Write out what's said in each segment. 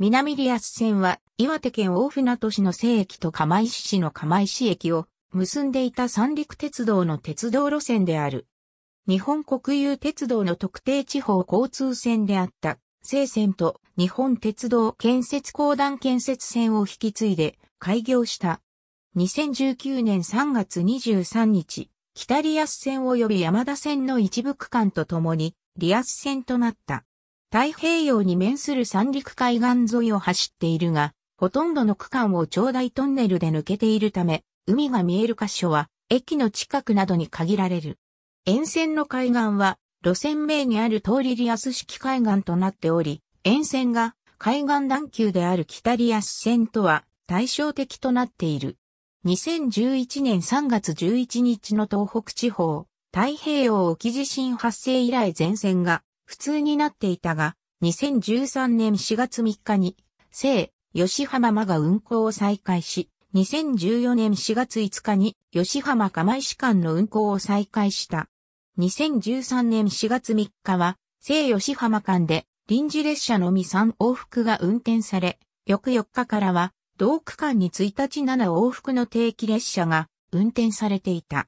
南リアス線は岩手県大船渡市の西駅と釜石市の釜石駅を結んでいた三陸鉄道の鉄道路線である。日本国有鉄道の特定地方交通線であった西線と日本鉄道建設公団建設線を引き継いで開業した。2019年3月23日、北リアス線及び山田線の一部区間とともにリアス線となった。太平洋に面する三陸海岸沿いを走っているが、ほとんどの区間を長大トンネルで抜けているため、海が見える箇所は駅の近くなどに限られる。沿線の海岸は路線名にある通りリアス式海岸となっており、沿線が海岸段級である北リアス線とは対照的となっている。2011年3月11日の東北地方、太平洋沖地震発生以来前線が普通になっていたが、2013年4月3日に、聖、吉浜間が運行を再開し、2014年4月5日に吉浜釜石間の運行を再開した。2013年4月3日は、聖吉浜間で臨時列車のみ3往復が運転され、翌4日からは、同区間に1日7往復の定期列車が運転されていた。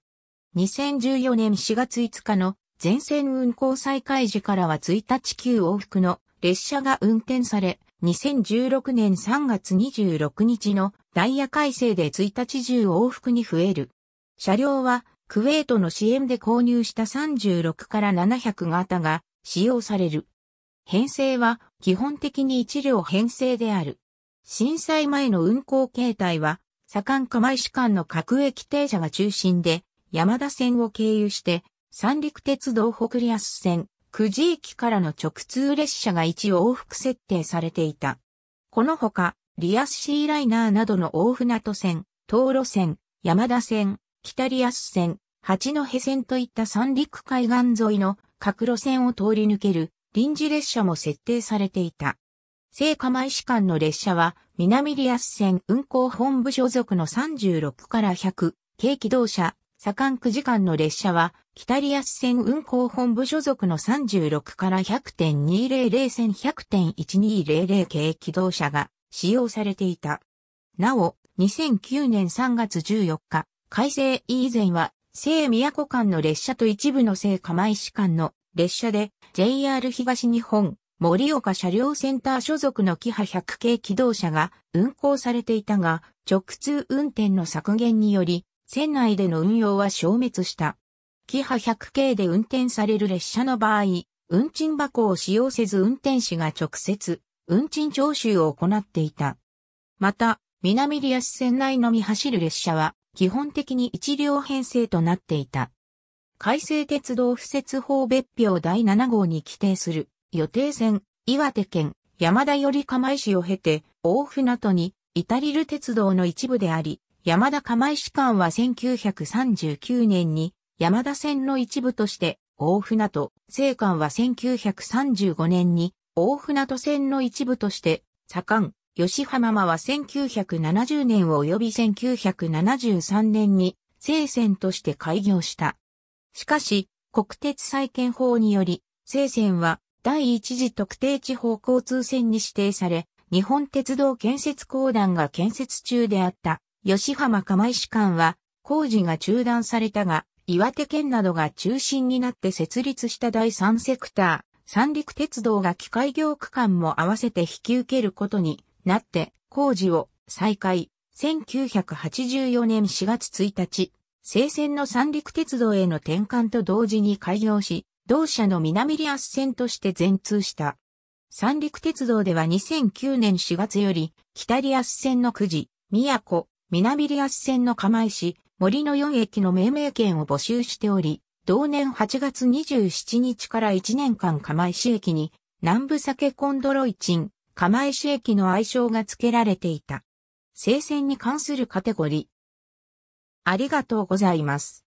2014年4月5日の全線運行再開時からは1日旧往復の列車が運転され、2016年3月26日のダイヤ改正で1日10往復に増える。車両はクウェートの支援で購入した36から700型が使用される。編成は基本的に1両編成である。震災前の運行形態は、左官釜石間の各駅停車が中心で、山田線を経由して、三陸鉄道北リアス線、久慈駅からの直通列車が1往復設定されていた。このほか、リアスシーライナーなどの大船渡線、東路線、山田線、北リアス線、八戸線といった三陸海岸沿いの各路線を通り抜ける臨時列車も設定されていた。聖釜石間の列車は南リアス線運行本部所属の36から100、軽機動車、左官9時間の列車は、北リアス線運行本部所属の36から100.200線100.1200系機動車が使用されていた。なお、2009年3月14日、改正以前は、聖宮古間の列車と一部の聖釜石間の列車で、JR 東日本、森岡車両センター所属のキハ100系機動車が運行されていたが、直通運転の削減により、船内での運用は消滅した。キハ1 0 0系で運転される列車の場合、運賃箱を使用せず運転士が直接、運賃徴収を行っていた。また、南リアス船内のみ走る列車は、基本的に一両編成となっていた。改正鉄道敷設法別表第7号に規定する予定線、岩手県山田より釜石を経て大船渡に至りる鉄道の一部であり、山田釜石間は1939年に山田線の一部として大船渡、青間は1935年に大船渡線の一部として左官、吉浜間は1970年及び1973年に西線として開業した。しかし、国鉄再建法により、西線は第一次特定地方交通線に指定され、日本鉄道建設公団が建設中であった吉浜釜石間は工事が中断されたが、岩手県などが中心になって設立した第三セクター、三陸鉄道が機械業区間も合わせて引き受けることになって工事を再開。1984年4月1日、生鮮の三陸鉄道への転換と同時に開業し、同社の南リアス線として全通した。三陸鉄道では2009年4月より、北リアス線のくじ、宮古、南リアス線の釜石、森の4駅の命名権を募集しており、同年8月27日から1年間釜石駅に、南部酒コンドロイチン、釜石駅の愛称が付けられていた。生鮮に関するカテゴリー。ありがとうございます。